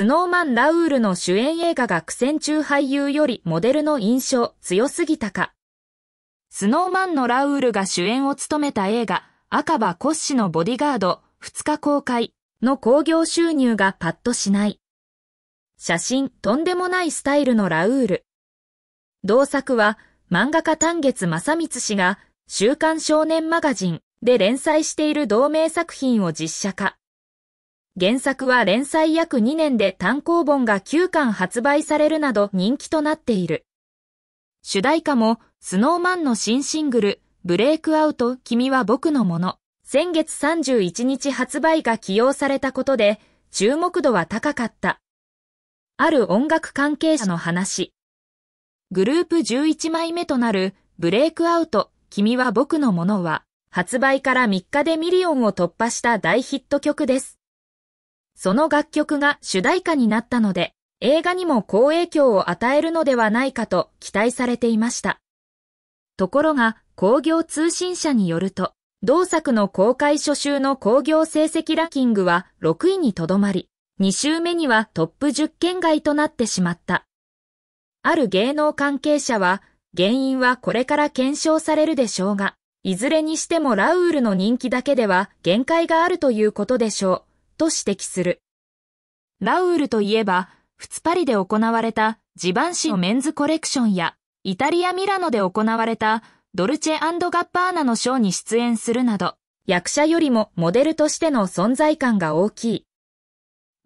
スノーマン・ラウールの主演映画が苦戦中俳優よりモデルの印象強すぎたか。スノーマンのラウールが主演を務めた映画、赤羽骨子のボディガード、2日公開の興行収入がパッとしない。写真、とんでもないスタイルのラウール。同作は、漫画家丹月正光氏が、週刊少年マガジンで連載している同名作品を実写化。原作は連載約2年で単行本が9巻発売されるなど人気となっている。主題歌も、スノーマンの新シングル、ブレイクアウト、君は僕のもの、先月31日発売が起用されたことで、注目度は高かった。ある音楽関係者の話。グループ11枚目となる、ブレイクアウト、君は僕のものは、発売から3日でミリオンを突破した大ヒット曲です。その楽曲が主題歌になったので、映画にも好影響を与えるのではないかと期待されていました。ところが、工業通信社によると、同作の公開初週の工業成績ランキングは6位にとどまり、2週目にはトップ10圏外となってしまった。ある芸能関係者は、原因はこれから検証されるでしょうが、いずれにしてもラウールの人気だけでは限界があるということでしょう。と指摘する。ラウールといえば、2パリで行われたジバンシのメンズコレクションや、イタリア・ミラノで行われたドルチェガッパーナのショーに出演するなど、役者よりもモデルとしての存在感が大きい。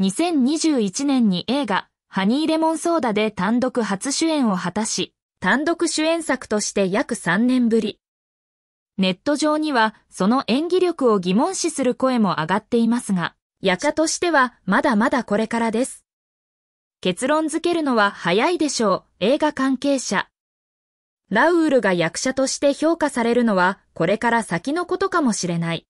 2021年に映画、ハニーレモンソーダで単独初主演を果たし、単独主演作として約3年ぶり。ネット上にはその演技力を疑問視する声も上がっていますが、夜叉としてはまだまだこれからです。結論づけるのは早いでしょう、映画関係者。ラウールが役者として評価されるのはこれから先のことかもしれない。